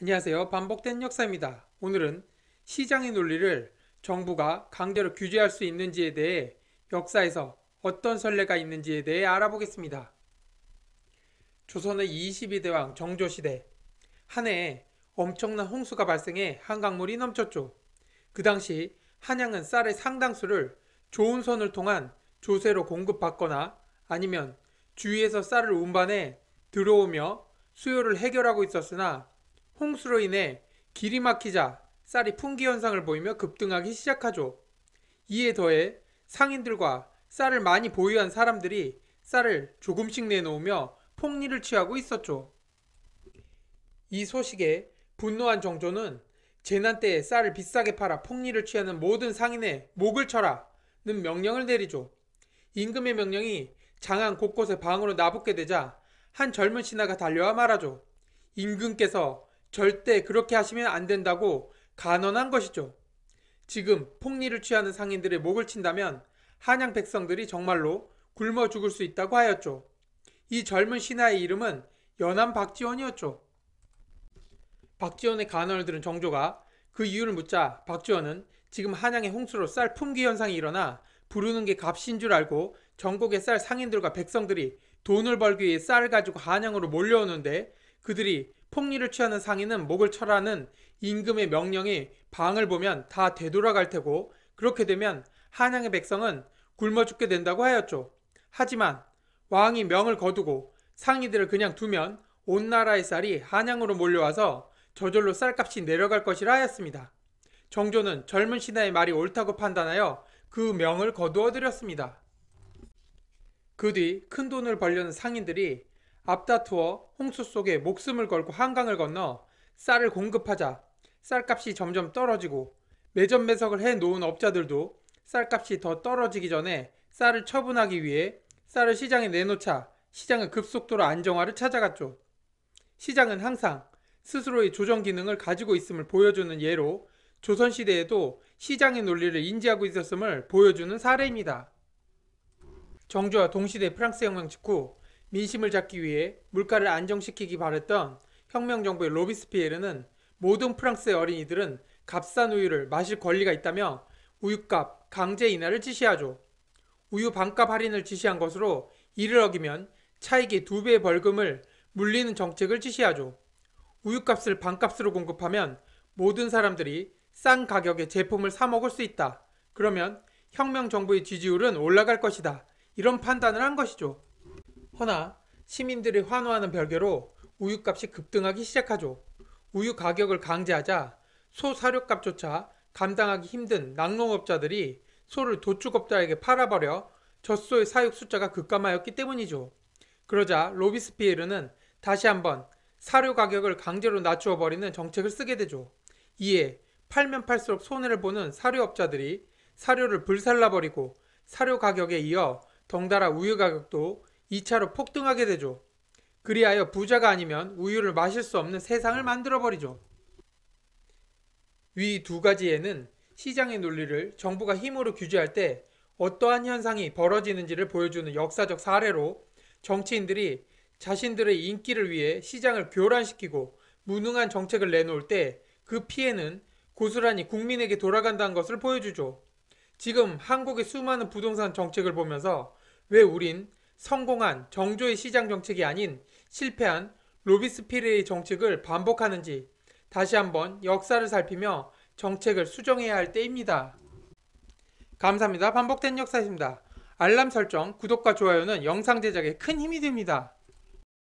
안녕하세요. 반복된 역사입니다. 오늘은 시장의 논리를 정부가 강제로 규제할 수 있는지에 대해 역사에서 어떤 선례가 있는지에 대해 알아보겠습니다. 조선의 22대왕 정조시대 한 해에 엄청난 홍수가 발생해 한강물이 넘쳤죠. 그 당시 한양은 쌀의 상당수를 좋은 선을 통한 조세로 공급받거나 아니면 주위에서 쌀을 운반해 들어오며 수요를 해결하고 있었으나 홍수로 인해 길이 막히자 쌀이 풍기 현상을 보이며 급등하기 시작하죠. 이에 더해 상인들과 쌀을 많이 보유한 사람들이 쌀을 조금씩 내놓으며 폭리를 취하고 있었죠. 이 소식에 분노한 정조는 재난 때에 쌀을 비싸게 팔아 폭리를 취하는 모든 상인의 목을 쳐라는 명령을 내리죠. 임금의 명령이 장안 곳곳에 방으로 나붙게 되자 한 젊은 신하가 달려와 말하죠. 임금께서 절대 그렇게 하시면 안 된다고 간언한 것이죠. 지금 폭리를 취하는 상인들의 목을 친다면 한양 백성들이 정말로 굶어 죽을 수 있다고 하였죠. 이 젊은 신하의 이름은 연암 박지원이었죠. 박지원의 간언을 들은 정조가 그 이유를 묻자 박지원은 지금 한양의 홍수로 쌀 품귀 현상이 일어나 부르는 게 값인 줄 알고 전국의 쌀 상인들과 백성들이 돈을 벌기 위해 쌀을 가지고 한양으로 몰려오는데 그들이 폭리를 취하는 상인은 목을 쳐라는 임금의 명령이 방을 보면 다 되돌아갈 테고 그렇게 되면 한양의 백성은 굶어 죽게 된다고 하였죠. 하지만 왕이 명을 거두고 상인들을 그냥 두면 온 나라의 쌀이 한양으로 몰려와서 저절로 쌀값이 내려갈 것이라 하였습니다. 정조는 젊은 신하의 말이 옳다고 판단하여 그 명을 거두어 드렸습니다. 그 뒤 큰 돈을 벌려는 상인들이 앞다투어 홍수 속에 목숨을 걸고 한강을 건너 쌀을 공급하자 쌀값이 점점 떨어지고 매점 매석을 해 놓은 업자들도 쌀값이 더 떨어지기 전에 쌀을 처분하기 위해 쌀을 시장에 내놓자 시장은 급속도로 안정화를 찾아갔죠. 시장은 항상 스스로의 조정 기능을 가지고 있음을 보여주는 예로 조선시대에도 시장의 논리를 인지하고 있었음을 보여주는 사례입니다. 정조와 동시대 프랑스 영향 직후 민심을 잡기 위해 물가를 안정시키기 바랬던 혁명정부의 로비스피에르는 모든 프랑스의 어린이들은 값싼 우유를 마실 권리가 있다며 우유값 강제 인하를 지시하죠. 우유 반값 할인을 지시한 것으로 이를 어기면 차익이두배의 벌금을 물리는 정책을 지시하죠. 우유값을 반값으로 공급하면 모든 사람들이 싼 가격에 제품을 사 먹을 수 있다. 그러면 혁명 정부의 지지율은 올라갈 것이다. 이런 판단을 한 것이죠. 허나 시민들이 환호하는 별개로 우유값이 급등하기 시작하죠. 우유 가격을 강제하자 소 사료값조차 감당하기 힘든 낙농업자들이 소를 도축업자에게 팔아버려 젖소의 사육 숫자가 급감하였기 때문이죠. 그러자 로비스피에르는 다시 한번 사료 가격을 강제로 낮추어 버리는 정책을 쓰게 되죠. 이에 팔면 팔수록 손해를 보는 사료업자들이 사료를 불살라 버리고 사료 가격에 이어 덩달아 우유 가격도 2차로 폭등하게 되죠. 그리하여 부자가 아니면 우유를 마실 수 없는 세상을 만들어버리죠. 위 두 가지에는 시장의 논리를 정부가 힘으로 규제할 때 어떠한 현상이 벌어지는지를 보여주는 역사적 사례로 정치인들이 자신들의 인기를 위해 시장을 교란시키고 무능한 정책을 내놓을 때 그 피해는 고스란히 국민에게 돌아간다는 것을 보여주죠. 지금 한국의 수많은 부동산 정책을 보면서 왜 우린 성공한 정조의 시장 정책이 아닌 실패한 로비스피르의 정책을 반복하는지 다시 한번 역사를 살피며 정책을 수정해야 할 때입니다. 감사합니다. 반복된 역사입니다. 알람 설정, 구독과 좋아요는 영상 제작에 큰 힘이 됩니다.